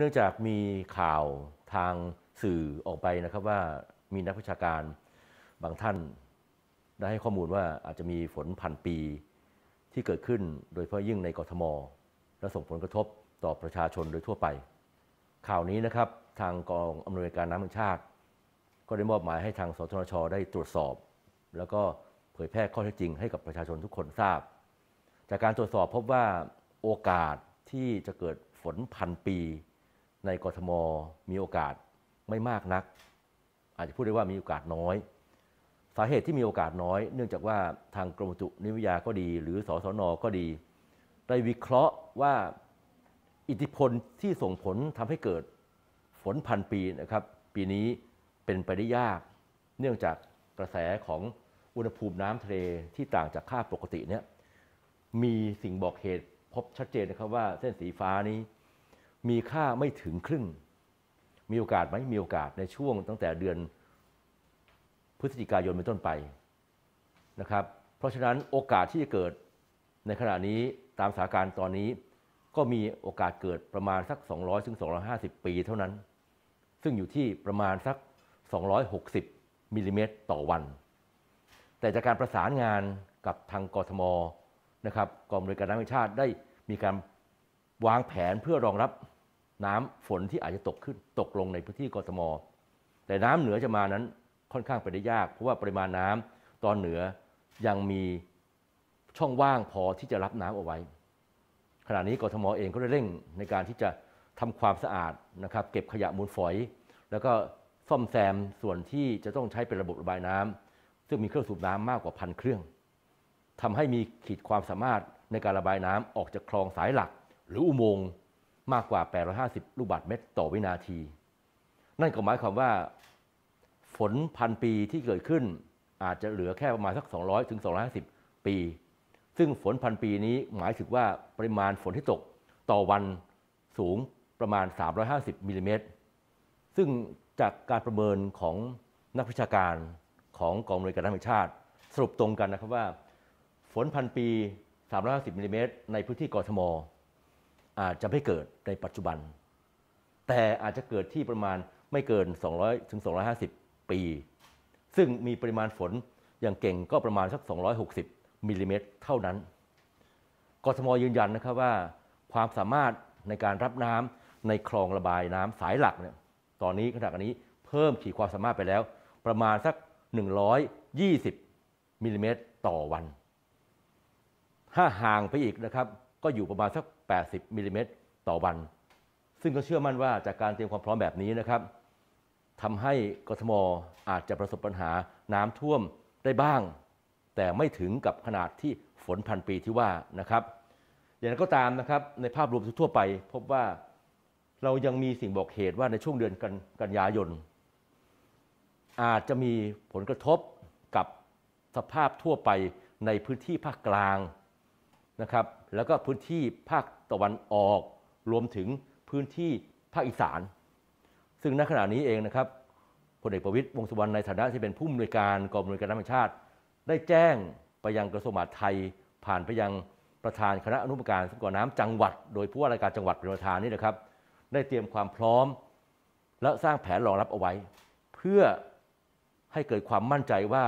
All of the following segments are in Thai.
เนื่องจากมีข่าวทางสื่อออกไปนะครับว่ามีนักวิชาการบางท่านได้ให้ข้อมูลว่าอาจจะมีฝนพันปีที่เกิดขึ้นโดยเฉพาะยิ่งในกรทมและส่งผลกระทบต่อประชาชนโดยทั่วไป ข่าวนี้นะครับทางกองอำนวยการน้ำแห่งชาติ ก็ได้มอบหมายให้ทางสทชได้ตรวจสอบ แล้วก็เผยแพร่ข้อเท็จจริงให้กับประชาชนทุกคนทราบ จากการตรวจสอบพบว่าโอกาสที่จะเกิดฝนพันปีในกรทมมีโอกาสไม่มากนัก อาจจะพูดได้ว่ามีโอกาสน้อย สาเหตุที่มีโอกาสน้อย เนื่องจากว่าทางกรมจุนิวิยาก็ดีหรือสสนก็ดีได้วิเคราะห์ว่าอิทธิพลที่ส่งผลทำให้เกิดฝนพันปีนะครับ ปีนี้เป็นไปได้ยาก เนื่องจากกระแสของอุณหภูมิน้ำทะเลที่ต่างจากค่าปกติเนี่ยมีสิ่งบอกเหตุพบชัดเจนนะครับว่าเส้นสีฟ้านี้มีค่าไม่ถึงครึ่ง มีโอกาสไหม มีโอกาสในช่วงตั้งแต่เดือนพฤศจิกายนเป็นต้นไปนะครับ เพราะฉะนั้นโอกาสที่จะเกิดในขณะนี้ตามสถานการณ์ตอนนี้ก็มีโอกาสเกิดประมาณสัก 200ถึง250 ปีเท่านั้น ซึ่งอยู่ที่ประมาณสัก 260 มิลลิเมตรต่อวัน แต่จากการประสานงานกับทางกทมนะครับกองอำนวยการน้ำแห่งชาติได้มีการวางแผนเพื่อรองรับน้ำฝนที่อาจจะตกขึ้นตกลงในพื้นที่กรทม แต่น้ำเหนือจะมานั้นค่อนข้างไปได้ยากเพราะว่าปริมาณน้ำตอนเหนือยังมีช่องว่างพอที่จะรับน้ำเอาไว้ ขณะนี้กรทมเองก็ได้เร่งในการที่จะทำความสะอาดนะครับเก็บขยะมูลฝอย แล้วก็ซ่อมแซมส่วนที่จะต้องใช้เป็นระบบระบายน้ำ ซึ่งมีเครื่องสูบน้ำมากกว่าพันเครื่องทำให้มีขีดความสามารถในการระบายน้ำออกจากคลองสายหลักหรืออุโมงค์มากกว่า 850 ลูกบาศก์เมตรต่อวินาที นั่นก็หมายความว่า ฝนพันปีที่เกิดขึ้นอาจจะเหลือแค่ประมาณสัก200 ถึง 250 ปี ซึ่งฝนพันปีนี้หมายถึงว่าปริมาณฝนที่ตกต่อวันสูงประมาณ 350มิลิเมตร ซึ่งจากการประเมินของนักวิชาการของกองหน่วยการธรรมชาติ สรุปตรงกันนะครับว่า ฝนพันปี 350มิลิเมตรในพื้นที่กรทมอาจจะไม่เกิดในปัจจุบัน แต่อาจจะเกิดที่ประมาณไม่เกิน200ถึง250 ปี ซึ่งมีปริมาณฝนอย่างเก่งก็ประมาณสัก 260มิลลิเมตรเท่านั้นกทมยืนยันนะครับว่า ความสามารถในการรับน้ำในคลองระบายน้ำสายหลักเนี่ย ตอนนี้ขณะนี้เพิ่มขีดความสามารถไปแล้ว ประมาณสัก 120มิลลิเมตรต่อวัน ถ้าห่างไปอีกนะครับก็อยู่ประมาณสัก80 มิลลิเมตรต่อวัน ซึ่งก็เชื่อมั่นว่าจากการเตรียมความพร้อมแบบนี้นะครับ ทำให้กทมอาจจะประสบปัญหาน้ำท่วมได้บ้าง แต่ไม่ถึงกับขนาดที่ฝนพันปีที่ว่านะครับ อย่างนั้นก็ตามนะครับในภาพรวมทั่วไปพบว่าเรายังมีสิ่งบอกเหตุว่าในช่วงเดือนกันกันยายน อาจจะมีผลกระทบกับสภาพทั่วไปในพื้นที่ภาคกลางนะครับแล้วก็พื้นที่ภาคตะวันออกรวมถึงพื้นที่ภาคอีสานซึ่งณขณะนี้เองนะครับพลเอกประวิตยวงสุวรรณในฐานะที่เป็นผู้อำนวยการกองอำนวยการน้ำแห่งชาติได้แจ้งไปยังกระทรวงมหาดไทยผ่านไปยังประธานคณะอนุกรรมการสรัพกน้ำจังหวัด โดยผู้ว่าราชการจังหวัดเป็นประธานนี่นะครับ ได้เตรียมความพร้อม และสร้างแผนรองรับเอาไว้ เพื่อให้เกิดความมั่นใจว่า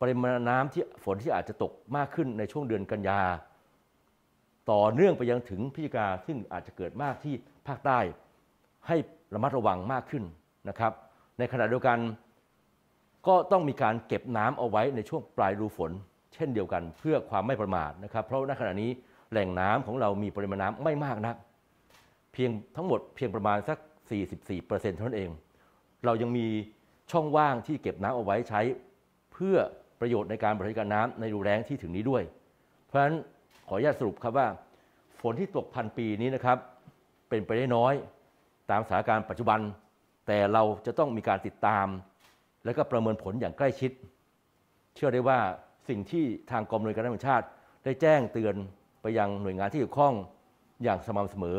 ปริมาณน้ำที่ฝนที่อาจจะตกมากขึ้นในช่วงเดือนกันยาต่อเนื่องไปยังถึงพิจารณาซึ่งอาจจะเกิดมากที่ภาคใต้ ให้ระมัดระวังมากขึ้นนะครับ ในขณะเดียวกันก็ต้องมีการเก็บน้ำเอาไว้ในช่วงปลายฤดูฝน เช่นเดียวกันเพื่อความไม่ประมาทนะครับ เพราะณขณะนี้แหล่งน้ำของเรามีปริมาณน้ำไม่มากนักเพียงทั้งหมดเพียงประมาณสัก 44%เท่านั้นเอง เรายังมีช่องว่างที่เก็บน้ำเอาไว้ใช้ เพื่อประโยชน์ในการบริการน้ำในรูแรงที่ถึงนี้ด้วย เพราะฉะนั้นขออนุญาตสรุปครับว่า ฝนที่ตกพันปีนี้นะครับ เป็นไปได้น้อยตามสถานการณ์ปัจจุบัน แต่เราจะต้องมีการติดตาม และก็ประเมินผลอย่างใกล้ชิด เชื่อได้ว่าสิ่งที่ทางกรมหน่วยการแห่งชาติ ได้แจ้งเตือนไปยังหน่วยงานที่เกี่ยวข้องอย่างสม่ำเสมอ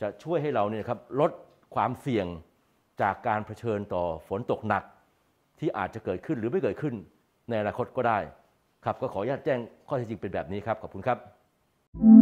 จะช่วยให้เราเนี่ยครับลดความเสี่ยงจากการเผชิญต่อฝนตกหนักที่อาจจะเกิดขึ้นหรือไม่เกิดขึ้น ในอนาคตก็ได้ครับก็ขออนุญาตแจ้งข้อเท็จจริงเป็นแบบนี้ครับ ขอบคุณครับ